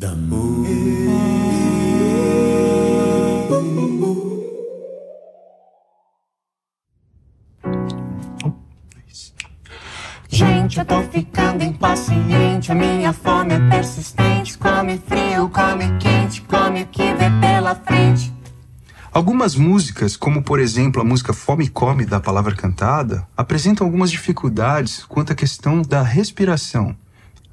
Damu. Gente, eu tô ficando impaciente. A minha fome é persistente. Come frio, come quente, come o que vê pela frente. Algumas músicas, como por exemplo a música Fome Come da Palavra Cantada, apresentam algumas dificuldades quanto à questão da respiração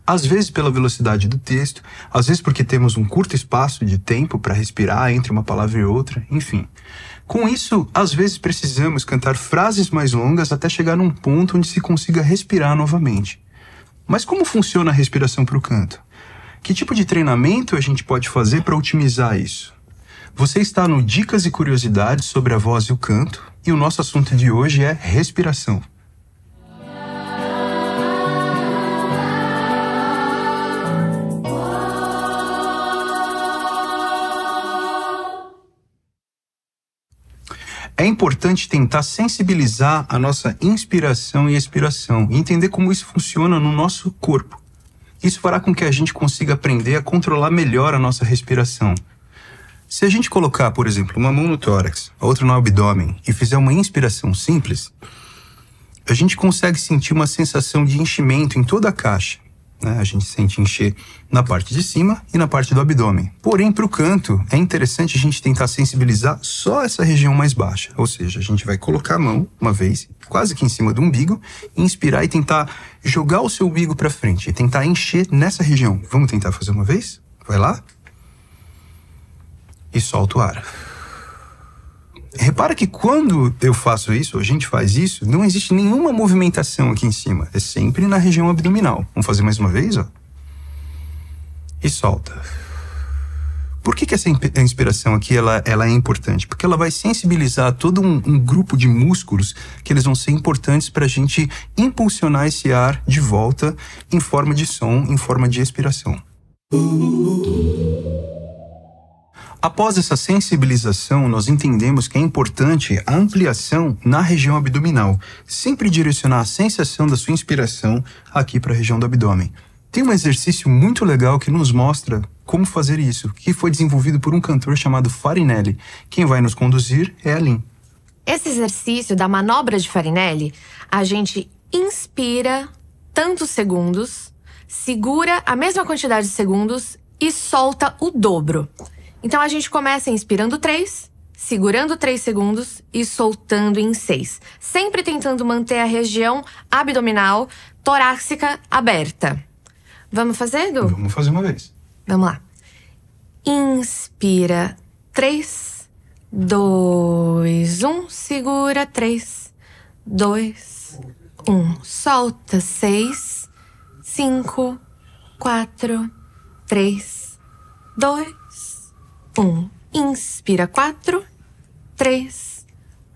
às vezes pela velocidade do texto, às vezes porque temos um curto espaço de tempo para respirar entre uma palavra e outra, enfim. Com isso, às vezes precisamos cantar frases mais longas até chegar num ponto onde se consiga respirar novamente. Mas como funciona a respiração para o canto? Que tipo de treinamento a gente pode fazer para otimizar isso? Você está no Dicas e Curiosidades sobre a Voz e o Canto, e o nosso assunto de hoje é respiração. É importante tentar sensibilizar a nossa inspiração e expiração e entender como isso funciona no nosso corpo. Isso fará com que a gente consiga aprender a controlar melhor a nossa respiração. Se a gente colocar, por exemplo, uma mão no tórax, a outra no abdômen e fizer uma inspiração simples, a gente consegue sentir uma sensação de enchimento em toda a caixa né? A gente sente encher na parte de cima e na parte do abdômen. Porém, para o canto, é interessante a gente tentar sensibilizar só essa região mais baixa. Ou seja, a gente vai colocar a mão uma vez, quase que em cima do umbigo, inspirar e tentar jogar o seu umbigo para frente, e tentar encher nessa região. Vamos tentar fazer uma vez? Vai lá? E solta o ar. Repara que quando eu faço isso, a gente faz isso, não existe nenhuma movimentação aqui em cima. É sempre na região abdominal. Vamos fazer mais uma vez, ó. E solta. Por que, que essa inspiração aqui ela, ela é importante? Porque ela vai sensibilizar todo um, um grupo de músculos que eles vão ser importantes para a gente impulsionar esse ar de volta em forma de som, em forma de expiração. Após essa sensibilização, nós entendemos que é importante a ampliação na região abdominal, sempre direcionar a sensação da sua inspiração aqui para a região do abdômen. Tem um exercício muito legal que nos mostra como fazer isso, que foi desenvolvido por um cantor chamado Farinelli. Quem vai nos conduzir é a Lin. Esse exercício da manobra de Farinelli, a gente inspira tantos segundos, segura a mesma quantidade de segundos e solta o dobro. Então a gente começa inspirando três, segurando 3 segundos e soltando em 6. Sempre tentando manter a região abdominal torácica aberta. Vamos fazer, Vamos fazer uma vez. Vamos lá. Inspira 3, 2, 1, segura 3, 2, 1, solta 6, 5, 4, 3, 2, um, inspira quatro, três,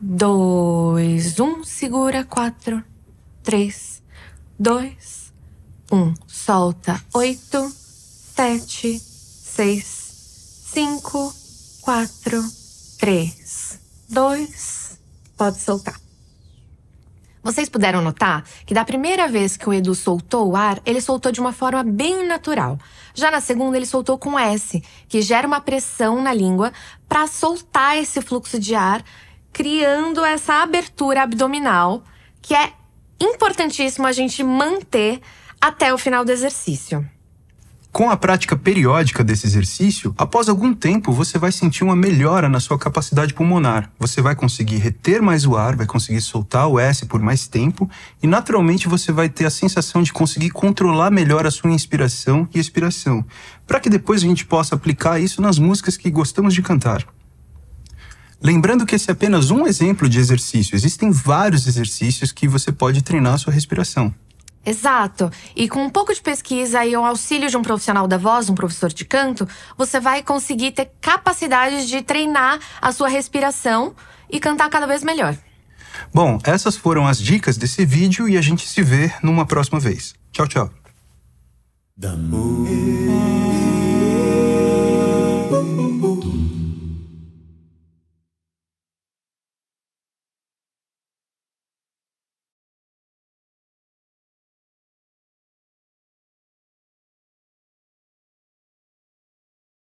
dois, um, segura quatro, três, dois, um, solta oito, sete, seis, cinco, quatro, três, dois, pode soltar. Vocês puderam notar que da primeira vez que o Edu soltou o ar, ele soltou de uma forma bem natural. Já na segunda, ele soltou com S, que gera uma pressão na língua para soltar esse fluxo de ar, criando essa abertura abdominal, que é importantíssimo a gente manter até o final do exercício. Com a prática periódica desse exercício, após algum tempo você vai sentir uma melhora na sua capacidade pulmonar. Você vai conseguir reter mais o ar, vai conseguir soltar o S por mais tempo e naturalmente você vai ter a sensação de conseguir controlar melhor a sua inspiração e expiração, para que depois a gente possa aplicar isso nas músicas que gostamos de cantar. Lembrando que esse é apenas um exemplo de exercício, existem vários exercícios que você pode treinar a sua respiração. Exato. E com um pouco de pesquisa e o auxílio de um profissional da voz, um professor de canto, você vai conseguir ter capacidade de treinar a sua respiração e cantar cada vez melhor. Bom, essas foram as dicas desse vídeo e a gente se vê numa próxima vez. Tchau, tchau.